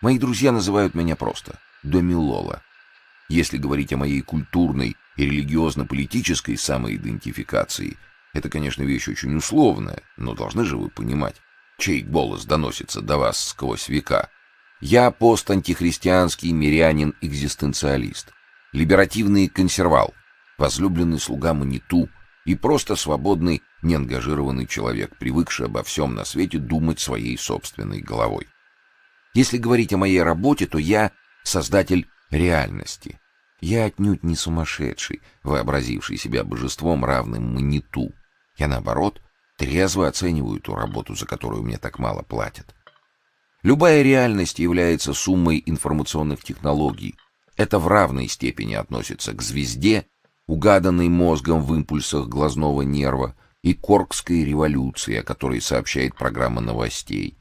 Мои друзья называют меня просто Домилола. Если говорить о моей культурной и религиозно-политической самоидентификации, это, конечно, вещь очень условная, но должны же вы понимать, чей голос доносится до вас сквозь века. Я постантихристианский мирянин-экзистенциалист, либеративный консервал, возлюбленный слуга Маниту и просто свободный, неангажированный человек, привыкший обо всем на свете думать своей собственной головой. Если говорить о моей работе, то я создатель реальности. Я отнюдь не сумасшедший, вообразивший себя божеством, равным маниту. Я, наоборот, трезво оцениваю ту работу, за которую мне так мало платят. Любая реальность является суммой информационных технологий. Это в равной степени относится к звезде, угаданной мозгом в импульсах глазного нерва, и Коркской революции, о которой сообщает программа новостей,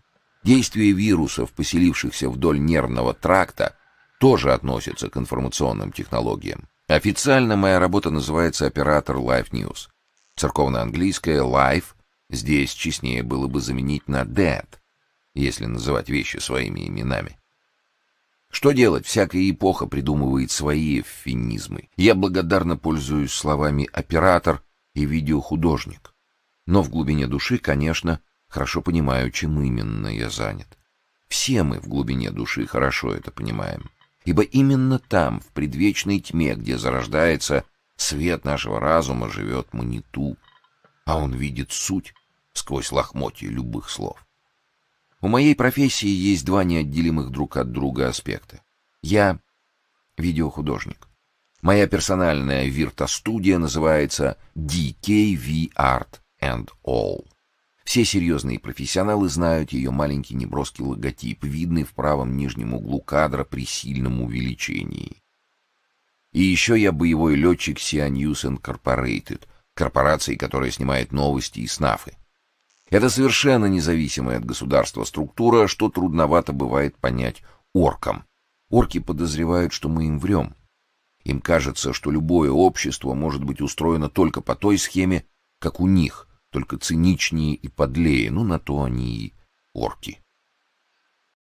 Действие вирусов, поселившихся вдоль нервного тракта, тоже относится к информационным технологиям. Официально моя работа называется «Оператор Live News». Церковно-английское «Live» здесь честнее было бы заменить на «Dead», если называть вещи своими именами. Что делать? Всякая эпоха придумывает свои эвфемизмы. Я благодарно пользуюсь словами «оператор» и «видеохудожник». Но в глубине души, конечно, Хорошо понимаю, чем именно я занят. Все мы в глубине души хорошо это понимаем. Ибо именно там, в предвечной тьме, где зарождается свет нашего разума, живет Маниту. А он видит суть сквозь лохмотья любых слов. У моей профессии есть два неотделимых друг от друга аспекта. Я видеохудожник. Моя персональная виртостудия называется DKV Art and All. Все серьезные профессионалы знают ее маленький неброский логотип, видный в правом нижнем углу кадра при сильном увеличении. И еще я боевой летчик Sia News Incorporated, корпорации, которая снимает новости и снафы. Это совершенно независимая от государства структура, что трудновато бывает понять оркам. Орки подозревают, что мы им врем. Им кажется, что любое общество может быть устроено только по той схеме, как у них только циничнее и подлее, ну на то они и орки.